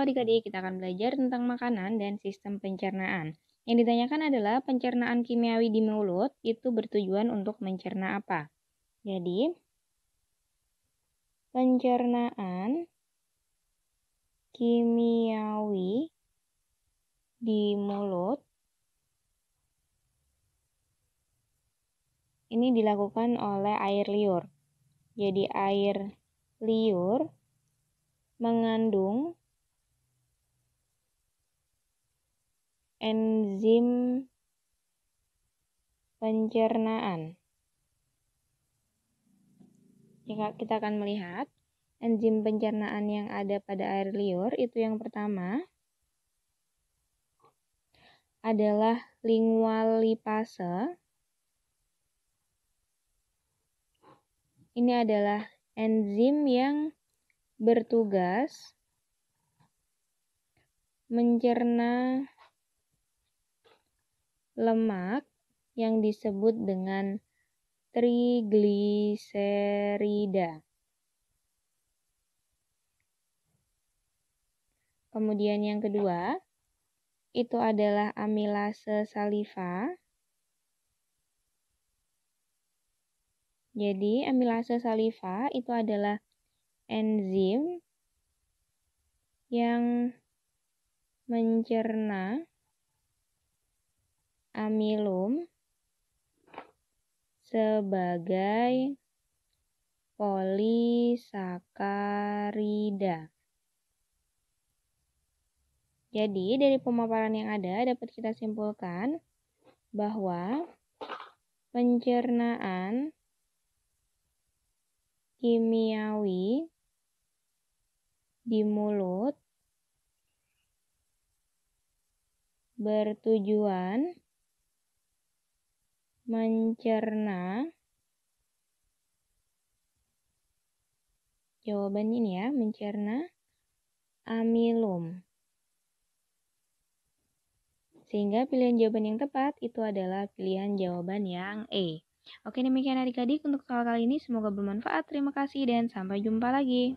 adik-adik, kita akan belajar tentang makanan dan sistem pencernaan. Yang ditanyakan adalah pencernaan kimiawi di mulut itu bertujuan untuk mencerna apa? Jadi, pencernaan kimiawi di mulut ini dilakukan oleh air liur. Jadi air liur mengandung enzim pencernaan. Jika ya, kita akan melihat enzim pencernaan yang ada pada air liur itu yang pertama adalah lingual lipase. Ini adalah enzim yang bertugas mencerna lemak yang disebut dengan trigliserida. Kemudian yang kedua, itu adalah amilase saliva. Jadi, amilase saliva itu adalah enzim yang mencerna amilum sebagai polisakarida. Jadi, dari pemaparan yang ada dapat kita simpulkan bahwa pencernaan kimiawi di mulut bertujuan mencerna jawaban ini ya mencerna amilum sehingga pilihan jawaban yang tepat itu adalah pilihan jawaban yang E Oke demikian adik-adik untuk soal kali ini semoga bermanfaat terima kasih dan sampai jumpa lagi